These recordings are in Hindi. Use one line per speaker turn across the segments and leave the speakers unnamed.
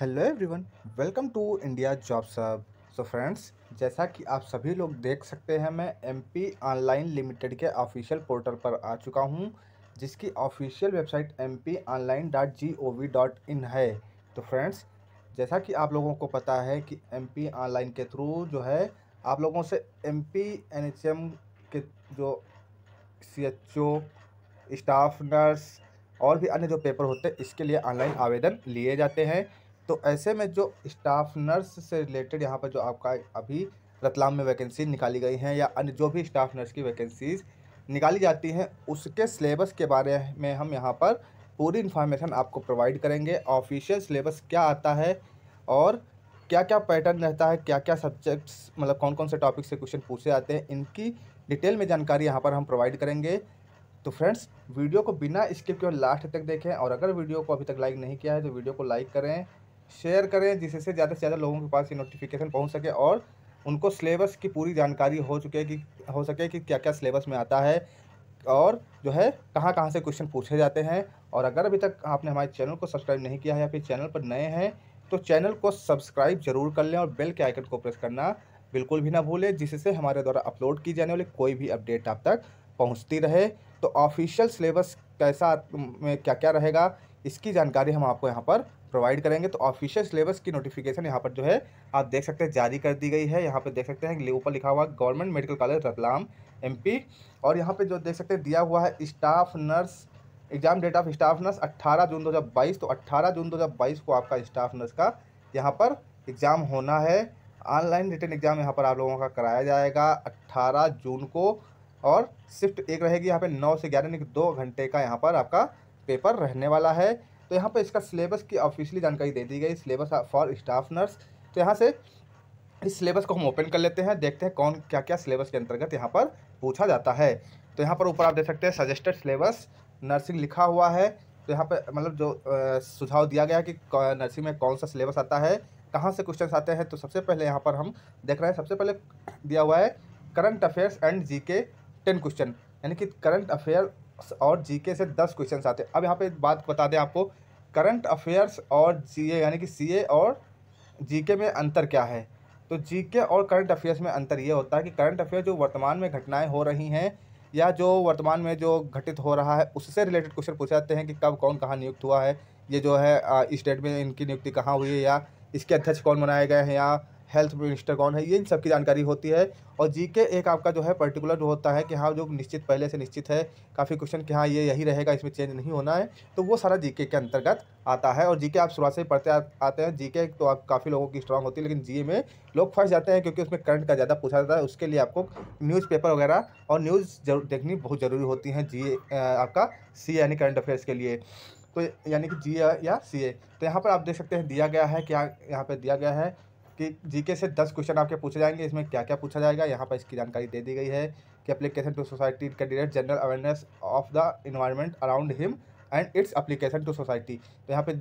hello everyone welcome to India job सब सो फ्रेंड्स जैसा कि आप सभी लोग देख सकते हैं मैं एमपी ऑनलाइन लिमिटेड के ऑफिशियल पोर्टल पर आ चुका हूं जिसकी official website M P online dot G O V dot in है तो फ्रेंड्स जैसा कि आप लोगों को पता है कि एम पी ऑनलाइन के थ्रू जो है आप लोगों से M P N H M के जो C H O staff nurse और भी अन्य जो पेपर होते हैं इसके लिए ऑनलाइन आवेदन लिए जाते हैं तो ऐसे में जो स्टाफ नर्स से रिलेटेड यहाँ पर जो आपका अभी रतलाम में वैकेंसी निकाली गई हैं या अन्य जो भी स्टाफ नर्स की वैकेंसीज निकाली जाती हैं उसके सिलेबस के बारे में हम यहाँ पर पूरी इन्फॉर्मेशन आपको प्रोवाइड करेंगे ऑफिशियल सिलेबस क्या आता है और क्या क्या पैटर्न रहता है क्या क्या सब्जेक्ट्स मतलब कौन कौन से टॉपिक से क्वेश्चन पूछे जाते हैं इनकी डिटेल में जानकारी यहाँ पर हम प्रोवाइड करेंगे तो फ्रेंड्स वीडियो को बिना स्किप के लास्ट तक देखें और अगर वीडियो को अभी तक लाइक नहीं किया है तो वीडियो को लाइक करें शेयर करें जिससे ज़्यादा से ज़्यादा लोगों के पास ये नोटिफिकेशन पहुंच सके और उनको सिलेबस की पूरी जानकारी हो चुके कि हो सके कि क्या क्या सिलेबस में आता है और जो है कहाँ कहाँ से क्वेश्चन पूछे जाते हैं और अगर अभी तक आपने हमारे चैनल को सब्सक्राइब नहीं किया है या फिर चैनल पर नए हैं तो चैनल को सब्सक्राइब जरूर कर लें और बेल के आइकन को प्रेस करना बिल्कुल भी ना भूलें जिससे हमारे द्वारा अपलोड की जाने वाली कोई भी अपडेट आप तक पहुँचती रहे तो ऑफिशियल सिलेबस कैसा में क्या क्या रहेगा इसकी जानकारी हम आपको यहाँ पर प्रोवाइड करेंगे तो ऑफिशियल सिलेबस की नोटिफिकेशन यहाँ पर जो है आप देख सकते हैं जारी कर दी गई है यहाँ पर देख सकते हैं ऊपर लिखा हुआ government medical college Ratlam M और यहाँ पर जो देख सकते हैं दिया हुआ है staff nurse exam date of staff nurse 18 June 2022 तो 18 जून 2022 को आपका स्टाफ नर्स का यहाँ पर एग्ज़ाम होना है ऑनलाइन रिटर्न एग्ज़ाम यहाँ पर आप लोगों का कराया जाएगा 18 जून को और शिफ्ट एक रहेगी यहाँ पे 9 से ग्यारह यानी दो घंटे का यहाँ पर आपका पेपर रहने वाला है तो यहाँ पर इसका सिलेबस की ऑफिशियली जानकारी दे दी गई सिलेबस फॉर स्टाफ नर्स तो यहाँ से इस सिलेबस को हम ओपन कर लेते हैं देखते हैं कौन क्या क्या सिलेबस के अंतर्गत यहाँ पर पूछा जाता है तो यहाँ पर ऊपर आप देख सकते हैं सजेस्टेड सिलेबस नर्सिंग लिखा हुआ है तो यहाँ पर मतलब जो सुझाव दिया गया है कि नर्सिंग में कौन सा सिलेबस आता है कहाँ से क्वेश्चन आते हैं तो सबसे पहले यहाँ पर हम देख रहे हैं सबसे पहले दिया हुआ है करंट अफेयर्स एंड जी के टेन क्वेश्चन यानी कि करंट अफेयर और जीके से दस क्वेश्चन आते हैं अब यहाँ पे बात बता दें आपको करंट अफेयर्स और सीए यानी कि सीए और जीके में अंतर क्या है तो जीके और करंट अफेयर्स में अंतर ये होता है कि करंट अफेयर जो वर्तमान में घटनाएं हो रही हैं या जो वर्तमान में जो घटित हो रहा है उससे रिलेटेड क्वेश्चन पूछे जाते हैं कि कब कौन कहाँ नियुक्त हुआ है ये जो है स्टेट में इनकी नियुक्ति कहाँ हुई है या इसके अध्यक्ष कौन बनाए गए हैं या हेल्थ मिनिस्टर कौन है ये इन सब की जानकारी होती है और जीके एक आपका जो है पर्टिकुलर होता है कि हाँ जो निश्चित पहले से निश्चित है काफ़ी क्वेश्चन कि हाँ ये यही रहेगा इसमें चेंज नहीं होना है तो वो सारा जीके के अंतर्गत आता है और जीके आप शुरुआत से ही पढ़ते आते हैं जीके तो आप काफ़ी लोगों की स्ट्रांग होती है लेकिन जीए में लोग फंस जाते हैं क्योंकि उसमें करंट का ज़्यादा पूछा जाता है उसके लिए आपको न्यूज़पेपर वगैरह और न्यूज़ देखनी बहुत ज़रूरी होती है जी आपका सी यानी करंट अफेयर्स के लिए तो यानी कि जी या सी ए तो यहाँ पर आप देख सकते हैं दिया गया है क्या यहाँ पर दिया गया है कि जीके से दस क्वेश्चन आपके पूछे जाएंगे इसमें क्या क्या पूछा जाएगा यहाँ पर इसकी जानकारी दे दी गई है कि application to society candidate general awareness of the environment around him and its application to society तो यहाँ पर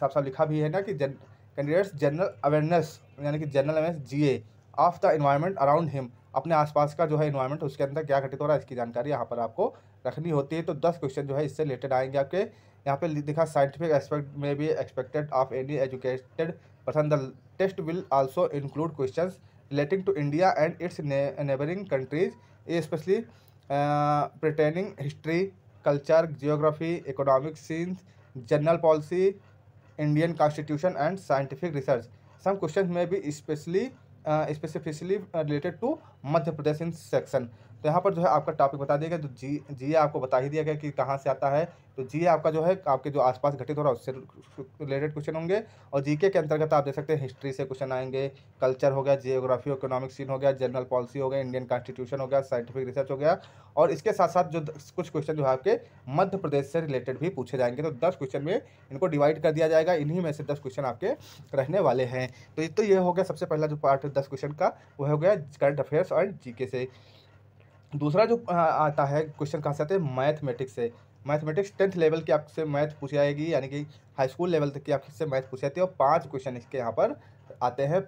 साफ साफ लिखा भी है ना कि जन कैंडिडेट्स जनरल अवेयरनेस यानी कि जनरल अवेयरनेस जी of the environment around him अपने आसपास का जो है इन्वायरमेंट उसके अंदर क्या घटित हो रहा है इसकी जानकारी यहाँ पर आपको रखनी होती है तो दस क्वेश्चन जो है इससे रिलेटेड आएंगे आपके यहाँ पे लिखा साइंटिफिक एस्पेक्ट में भी expected of any educated person the test will also include question relating to India and its neighbouring countries specially pertaining history culture geography economic scenes general policy Indian constitution and scientific research some question में भी specially specifically related to Madhya Pradesh in section तो यहाँ पर जो है आपका टॉपिक बता दिया गया तो जी जी आपको बता ही दिया गया कि कहाँ से आता है तो जी आपका जो है आपके जो आसपास घटित हो रहा है उससे रिलेटेड क्वेश्चन होंगे और जीके के अंतर्गत आप देख सकते हैं हिस्ट्री से क्वेश्चन आएंगे कल्चर हो गया जियोग्राफी इकोनॉमिक सीन हो गया जनरल पॉलिसी हो गया इंडियन कॉन्स्टिट्यूशन हो गया साइंटिफिक रिसर्च हो गया और इसके साथ साथ जो कुछ क्वेश्चन जो है आपके मध्य प्रदेश से रिलेटेड भी पूछे जाएंगे तो दस क्वेश्चन में इनको डिवाइड कर दिया जाएगा इन्हीं में से दस क्वेश्चन आपके रहने वाले हैं तो ये तो ये हो गया सबसे पहला जो पार्ट दस क्वेश्चन का वो हो गया करंट अफेयर्स और जीके से दूसरा जो आता है क्वेश्चन कहाँ से आते हैं मैथमेटिक्स से मैथमेटिक्स टेंथ लेवल की आपसे मैथ पूछी जाएगी यानी कि हाई स्कूल लेवल तक की आपसे मैथ पूछी जाती है और पाँच क्वेश्चन इसके यहाँ पर आते हैं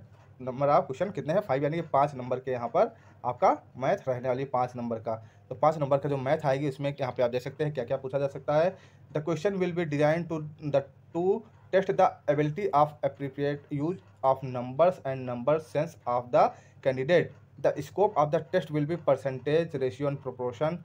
नंबर आप क्वेश्चन कितने हैं फाइव यानी कि पाँच नंबर के यहाँ पर आपका मैथ रहने वाली पाँच नंबर का तो पाँच नंबर का जो मैथ आएगी इसमें यहाँ पे आप देख सकते हैं क्या क्या पूछा जा सकता है the question will be design to the to test the ability of appropriate use of numbers and number sense of the candidate the scope of the test will be percentage ratio and proportion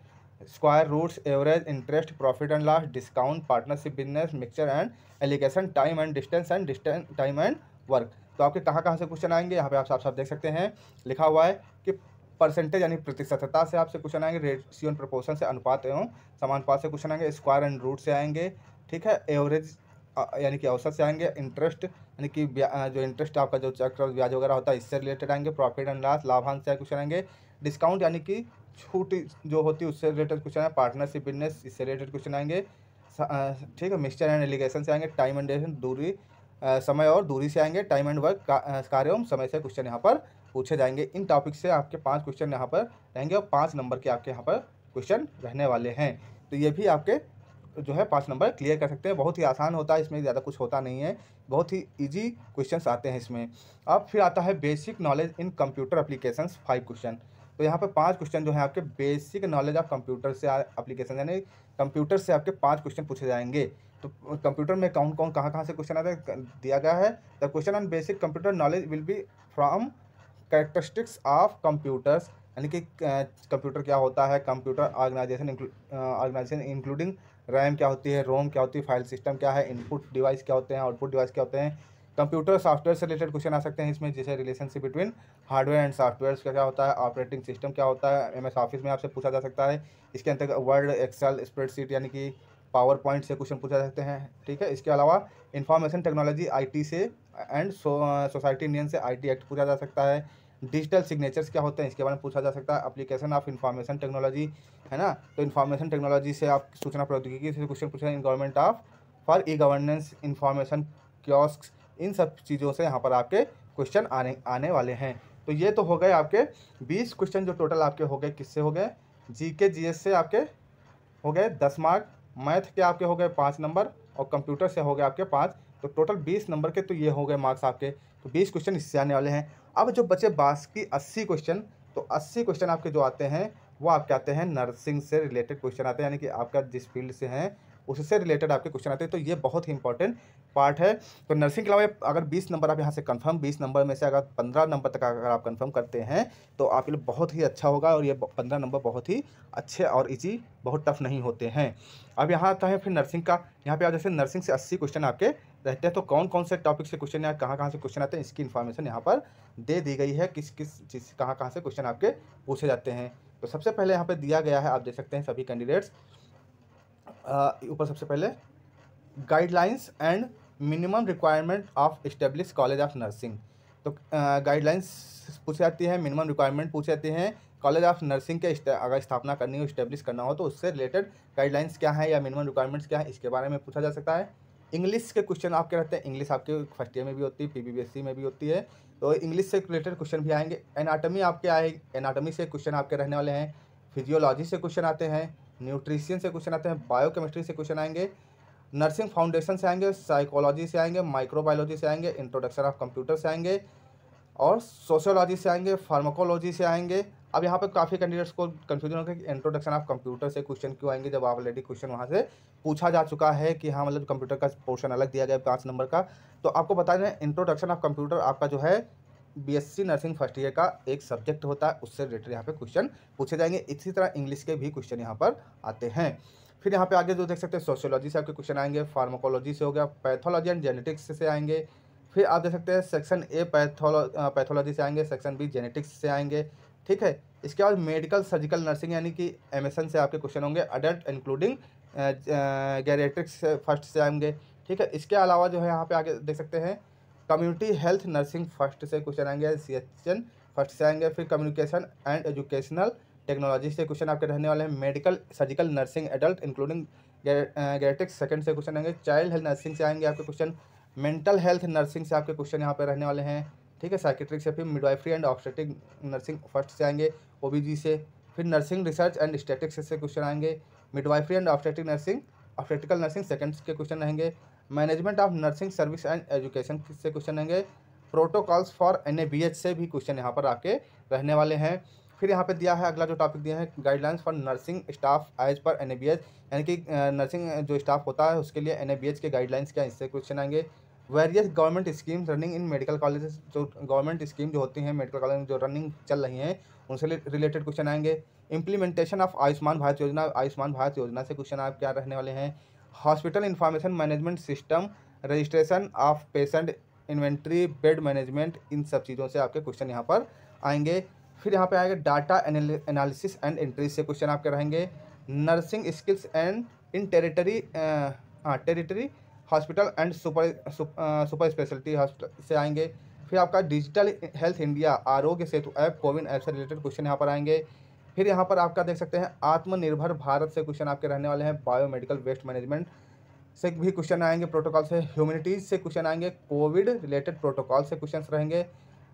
square roots average interest profit and loss discount partnership business mixture and alligation time and distance and distance time and work तो आपके कहाँ कहाँ से क्वेश्चन आएंगे यहाँ पे आप साफ साफ देख सकते हैं लिखा हुआ है कि परसेंटेज यानी प्रतिशतता से आपसे क्वेश्चन आएंगे रेशियो एंड प्रपोर्सन से अनुपात एवं समानुपात से क्वेश्चन आएंगे स्क्वायर एंड रूट से आएंगे ठीक है एवरेज यानी कि अवसर से आएंगे इंटरेस्ट यानी कि जो इंटरेस्ट आपका जो चक्र ब्याज वगैरह होता है इससे रिलेटेड आएंगे प्रॉफिट एंड लॉस लाभांश से क्वेश्चन आएंगे डिस्काउंट यानी कि छूट जो होती है उससे रिलेटेड क्वेश्चन है पार्टनरशिप बिजनेस इससे रिलेटेड क्वेश्चन आएंगे ठीक है मिक्सचर एंड एलिगेशन से आएंगे टाइम एंड ड्यूरेशन दूरी समय और दूरी से आएंगे टाइम एंड वर्क कार्य एवं समय से क्वेश्चन यहाँ पर पूछे जाएंगे इन टॉपिक से आपके पाँच क्वेश्चन यहाँ पर रहेंगे और पाँच नंबर के आपके यहाँ पर क्वेश्चन रहने वाले हैं तो ये भी आपके जो है पाँच नंबर क्लियर कर सकते हैं बहुत ही आसान होता है इसमें ज़्यादा कुछ होता नहीं है बहुत ही ईजी क्वेश्चन आते हैं इसमें अब फिर आता है basic knowledge in computer application five question तो यहाँ पर पाँच क्वेश्चन जो है आपके बेसिक नॉलेज ऑफ कंप्यूटर से अप्लीकेशन यानी कंप्यूटर से आपके पाँच क्वेश्चन पूछे जाएंगे तो कंप्यूटर में कौन कौन कहाँ कहाँ से क्वेश्चन आता है दिया गया है the question on basic computer knowledge will be from characteristics of computers यानी कि कंप्यूटर क्या होता है computer organization organization including RAM क्या होती है रोम क्या होती है फाइल सिस्टम क्या है इनपुट डिवाइस क्या होते हैं आउटपुट डिवाइस क्या होते हैं कंप्यूटर सॉफ्टवेयर से रिलेटेड क्वेश्चन आ सकते हैं इसमें जैसे relationship between hardware and software का क्या होता है ऑपरेटिंग सिस्टम क्या होता है एम एस ऑफिस में आपसे पूछा जा सकता है इसके अंतर्गत वर्ड एक्सेल स्प्रेडशीट यानी कि पावर पॉइंट से क्वेश्चन पूछा सकते हैं ठीक है इसके अलावा इंफॉर्मेशन टेक्नोलॉजी आईटी से एंड सोसाइटी इंडियन से आईटी एक्ट पूछा जा सकता है डिजिटल सिग्नेचर्स क्या होते हैं इसके बारे में पूछा जा सकता है एप्लीकेशन ऑफ इन्फॉर्मेशन टेक्नोलॉजी है ना तो इन्फॉर्मेशन टेक्नोलॉजी से आप सूचना प्रौद्योगिकी से क्वेश्चन पूछा है government of for e governance information kiosk इन सब चीज़ों से यहाँ पर आपके क्वेश्चन आने आने वाले हैं तो ये तो हो गए आपके बीस क्वेश्चन जो टोटल आपके हो गए किससे हो गए जी के जी एस से आपके हो गए दस मार्क मैथ के आपके हो गए पाँच नंबर और कंप्यूटर से हो गए आपके पाँच तो टोटल बीस नंबर के तो ये हो गए मार्क्स आपके तो बीस क्वेश्चन इससे आने वाले हैं अब जो बचे की अस्सी क्वेश्चन तो अस्सी क्वेश्चन आपके जो आते हैं वो आपके आते हैं नर्सिंग से रिलेटेड क्वेश्चन आते हैं यानी कि आपका जिस फील्ड से हैं उससे रिलेटेड आपके क्वेश्चन आते हैं तो ये बहुत ही इंपॉर्टेंट पार्ट है तो नर्सिंग के अलावा अगर 20 नंबर आप यहाँ से कंफर्म 20 नंबर में से अगर 15 नंबर तक अगर आप कंफर्म करते हैं तो आपके लिए बहुत ही अच्छा होगा और ये 15 नंबर बहुत ही अच्छे और इजी बहुत टफ नहीं होते हैं अब यहाँ आता है फिर नर्सिंग का यहाँ पे आप जैसे नर्सिंग से अस्सी क्वेश्चन आपके रहते हैं तो कौन कौन से टॉपिक से क्वेश्चन या कहाँ कहाँ से क्वेश्चन आते हैं इसकी इन्फॉर्मेशन यहाँ पर दे दी गई है किस किस चीज़ कहाँ कहाँ से क्वेश्चन आपके पूछे जाते हैं तो सबसे पहले यहाँ पर दिया गया है आप देख सकते हैं सभी कैंडिडेट्स ऊपर सबसे पहले guidelines and minimum requirement of establish college of nursing तो गाइडलाइंस पूछी जाती है मिनिमम रिक्वायरमेंट पूछे जाते हैं कॉलेज ऑफ नर्सिंग के अगर स्थापना करनी हो इस्टेब्लिश करना हो तो उससे रिलेटेड गाइडलाइंस क्या है या मिनिमम रिक्वायरमेंट्स क्या है इसके बारे में पूछा जा सकता है इंग्लिश के क्वेश्चन आपके रहते हैं इंग्लिश आपके फर्स्ट ईयर में भी होती है पी e में भी होती है तो इंग्लिश से रिलेटेड क्वेश्चन भी आएंगे एनाटमी आपके आए एनाटमी से क्वेश्चन आपके रहने वाले हैं फिजियोलॉजी से क्वेश्चन आते हैं न्यूट्रिशन से क्वेश्चन आते हैं बायोकेमिस्ट्री से क्वेश्चन आएंगे नर्सिंग फाउंडेशन से आएंगे साइकोलॉजी से आएंगे माइक्रोबायोलॉजी से आएंगे इंट्रोडक्शन ऑफ कंप्यूटर से आएंगे और सोशियोलॉजी से आएंगे फार्माकोलॉजी से आएंगे अब यहाँ पर काफ़ी कैंडिडेट्स को कन्फ्यूजन होगा कि इंट्रोडक्शन ऑफ कंप्यूटर से क्वेश्चन क्यों आएंगे जब ऑलरेडी क्वेश्चन वहाँ से पूछा जा चुका है कि हाँ मतलब कंप्यूटर का पोर्शन अलग दिया गया है पाँच नंबर का तो आपको बता दें इंट्रोडक्शन ऑफ कंप्यूटर आपका जो है बीएससी नर्सिंग फर्स्ट ईयर का एक सब्जेक्ट होता है उससे रिलेटेड यहाँ पे क्वेश्चन पूछे जाएंगे इसी तरह इंग्लिश के भी क्वेश्चन यहाँ पर आते हैं फिर यहाँ पे आगे जो देख सकते हैं सोशियोलॉजी से आपके क्वेश्चन आएंगे फार्माकोलॉजी से हो गया पैथोलॉजी एंड जेनेटिक्स से आएंगे फिर आप देख सकते हैं सेक्शन ए पैथोलॉजी से आएंगे सेक्शन बी जेनेटिक्स से आएंगे ठीक है इसके बाद मेडिकल सर्जिकल नर्सिंग यानी कि एम से आपके क्वेश्चन होंगे अडल्ट इंक्लूडिंग गैरेट्रिक्स फर्स्ट से आएंगे ठीक है इसके अलावा जो है यहाँ पे आगे देख सकते हैं कम्युनिटी हेल्थ नर्सिंग फर्स्ट से क्वेश्चन आएंगे सी फर्स्ट से आएंगे फिर कम्युनिकेशन एंड एजुकेशनल टेक्नोलॉजी से क्वेश्चन आपके रहने वाले हैं medical surgical nursing adult including geriatrics second से क्वेश्चन आएंगे चाइल्ड हेल्थ नर्सिंग से आएंगे आपके क्वेश्चन मेंटल हेल्थ नर्सिंग से आपके क्वेश्चन यहाँ पर रहने वाले हैं ठीक है साइकेट्रिक से फिर midwifery and obstetric nursing first से आएंगे ओ से फिर नर्सिंग रिसर्च एंड स्टेटिक्स से क्वेश्चन आएंगे midwifery and obstetric nursing obstetrical nursing second के क्वेश्चन रहेंगे management of nursing service and education से क्वेश्चन रहेंगे प्रोटोकॉल्स फॉर एन से भी क्वेश्चन यहाँ पर आके रहने वाले हैं फिर यहाँ पे दिया है अगला जो टॉपिक दिया है guidelines for nursing staff as per N यानी कि नर्सिंग जो स्टाफ होता है उसके लिए एन के गाइडलाइंस क्या इससे क्वेश्चन आएंगे various government schemes running in medical college जो गवर्नमेंट स्कीम जो होती हैं मेडिकल कॉलेज में जो रनिंग चल रही हैं उनसे रिलेटेड क्वेश्चन आएंगे इंप्लीमेंटेशन ऑफ आयुष्मान भारत योजना आयुष्मान भारत योजना से क्वेश्चन आप क्या रहने वाले हैं hospital information management system registration of patient inventory bed management इन सब चीज़ों से आपके क्वेश्चन यहाँ पर आएंगे फिर यहाँ पर आएगा डाटा एनालिसिस एंड एंट्री से क्वेश्चन आपके रहेंगे nursing skills and in tertiary हाँ tertiary hospital and super super specialty hospital से आएंगे फिर आपका digital health India Aarogya Setu app CoWIN app से रिलेटेड क्वेश्चन यहाँ पर आएंगे फिर यहाँ पर आपका देख सकते हैं आत्मनिर्भर भारत से क्वेश्चन आपके रहने वाले हैं बायोमेडिकल वेस्ट मैनेजमेंट से भी क्वेश्चन आएंगे प्रोटोकॉल से ह्यूमिनिटीज से क्वेश्चन आएंगे कोविड रिलेटेड प्रोटोकॉल से क्वेश्चन रहेंगे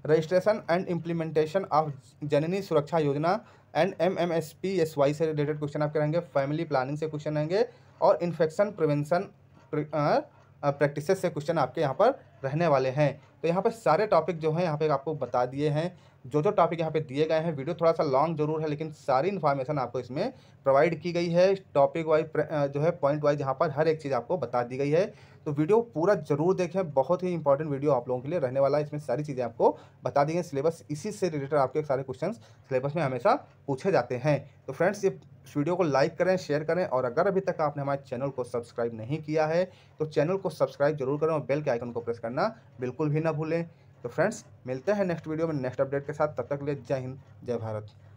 registration and implementation of Janani Suraksha Yojana and M M S P S Y से रिलेटेड क्वेश्चन आपके रहेंगे फैमिली प्लानिंग से क्वेश्चन रहेंगे और इन्फेक्शन प्रिवेंशन प्रैक्टिस से क्वेश्चन आपके यहाँ पर रहने वाले हैं तो यहाँ पर सारे टॉपिक जो हैं यहाँ पे आपको बता दिए हैं जो जो टॉपिक यहाँ पे दिए गए हैं वीडियो थोड़ा सा लॉन्ग जरूर है लेकिन सारी इन्फॉर्मेशन आपको इसमें प्रोवाइड की गई है टॉपिक वाइज जो है पॉइंट वाइज यहाँ पर हर एक चीज़ आपको बता दी गई है तो वीडियो पूरा जरूर देखें बहुत ही इंपॉर्टेंट वीडियो आप लोगों के लिए रहने वाला है इसमें सारी चीज़ें आपको बता दी गई सिलेबस इसी से रिलेटेड आपके सारे क्वेश्चन सिलेबस में हमेशा पूछे जाते हैं तो फ्रेंड्स ये इस वीडियो को लाइक करें शेयर करें और अगर अभी तक आपने हमारे चैनल को सब्सक्राइब नहीं किया है तो चैनल को सब्सक्राइब जरूर करें और बेल के आइकन को प्रेस करना बिल्कुल भी ना भूलें तो फ्रेंड्स मिलते हैं नेक्स्ट वीडियो में नेक्स्ट अपडेट के साथ तब तक लिए जय हिंद जय भारत